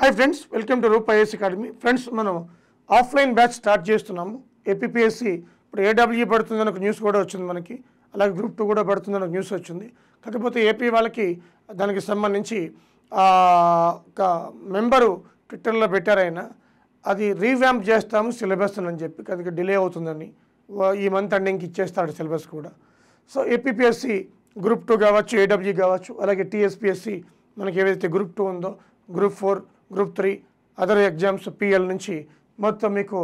hi friends welcome to Roop IS academy friends మనం offline batch start చేస్తున్నాము APSC ఇప్పుడు AW పడుతుందని ఒక న్యూస్ కూడా వచ్చింది మనకి అలాగే గ్రూప్ టూ కూడా పడుతుందని ఒక న్యూస్ వచ్చింది కాకపోతే ఏపీ వాళ్ళకి దానికి సంబంధించి ఒక మెంబరు ట్విట్టర్లో పెట్టారైన అది రీవ్యాంప్ చేస్తాము సిలబస్ అని చెప్పి కనుక డిలే అవుతుందని ఈ మంత్ ఇంక ఇచ్చేస్తాడు సిలబస్ కూడా సో ఏపీఎస్సి గ్రూప్ టూ కావచ్చు ఏడబ్ల్యూ కావచ్చు అలాగే టీఎస్పిఎస్సి మనకి ఏదైతే గ్రూప్ టూ ఉందో group four group three other exams PL నుంచి మొత్తం మీకు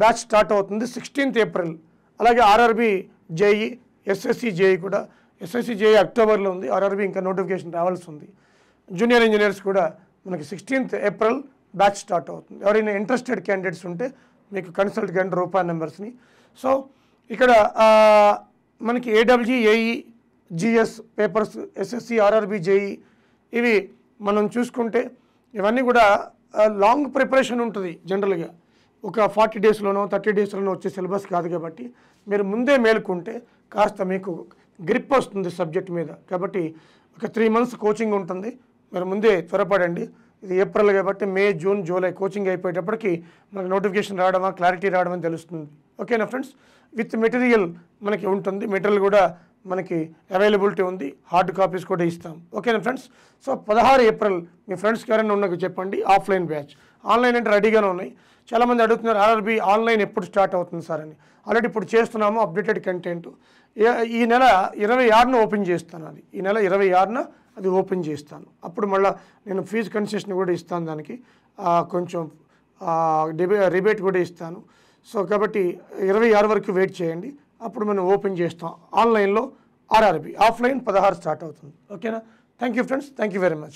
బ్యాచ్ స్టార్ట్ అవుతుంది సిక్స్టీన్త్ ఏప్రిల్ అలాగే ఆర్ఆర్బి జేఈ ఎస్ఎస్సి జేఈ కూడా ఎస్ఎస్సి జేఈ అక్టోబర్లో ఉంది ఆర్ఆర్బి ఇంకా నోటిఫికేషన్ రావాల్సి ఉంది జూనియర్ ఇంజనీర్స్ కూడా మనకి సిక్స్టీన్త్ ఏప్రిల్ బ్యాచ్ స్టార్ట్ అవుతుంది ఎవరైనా ఇంట్రెస్టెడ్ క్యాండిడేట్స్ ఉంటే మీకు కన్సల్ట్ కంటే రూపాయి నెంబర్స్ని సో ఇక్కడ మనకి AW AE GS papers SSC RRB JE ఇవి మనం చూసుకుంటే ఇవన్నీ కూడా లాంగ్ ప్రిపరేషన్ ఉంటుంది జనరల్గా ఒక ఫార్టీ డేస్లోనో థర్టీ డేస్లోనో వచ్చే సిలబస్ కాదు కాబట్టి మీరు ముందే మేలుకుంటే కాస్త మీకు గ్రిప్ వస్తుంది సబ్జెక్ట్ మీద కాబట్టి ఒక త్రీ మంత్స్ కోచింగ్ ఉంటుంది మీరు ముందే త్వరపడండి ఇది ఏప్రిల్ కాబట్టి మే జూన్ జూలై కోచింగ్ అయిపోయేటప్పటికి మనకు నోటిఫికేషన్ రావడమా క్లారిటీ రావడమని తెలుస్తుంది ఓకేనా ఫ్రెండ్స్ విత్ మెటీరియల్ మనకి ఉంటుంది మెటీరియల్ కూడా మనకి అవైలబిలిటీ ఉంది హార్డ్ కాపీస్ కూడా ఇస్తాం ఓకేనా ఫ్రెండ్స్ సో పదహారు ఏప్రిల్ మీ ఫ్రెండ్స్కి ఎవరైనా ఉన్నాక చెప్పండి ఆఫ్లైన్ బ్యాచ్ ఆన్లైన్ అంటే రెడీగానే ఉన్నాయి చాలామంది అడుగుతున్నారు ఆర్ఆర్బీ ఆన్లైన్ ఎప్పుడు స్టార్ట్ అవుతుంది సార్ అని ఆల్రెడీ ఇప్పుడు చేస్తున్నాము అప్డేటెడ్ కంటెంట్ ఈ నెల ఇరవై ఆరున ఓపెన్ చేస్తాను అది ఈ నెల ఇరవై ఆరున అది ఓపెన్ చేస్తాను అప్పుడు మళ్ళీ నేను ఫీజు కన్సెషన్ కూడా ఇస్తాను దానికి కొంచెం డిబే రిబేట్ కూడా ఇస్తాను సో కాబట్టి ఇరవై ఆరు వరకు వెయిట్ చేయండి అప్పుడు మనం ఓపెన్ చేస్తాం ఆన్లైన్లో ఆర్ఆర్బి ఆఫ్లైన్ పదహారు స్టార్ట్ అవుతుంది ఓకేనా thank you friends thank you very much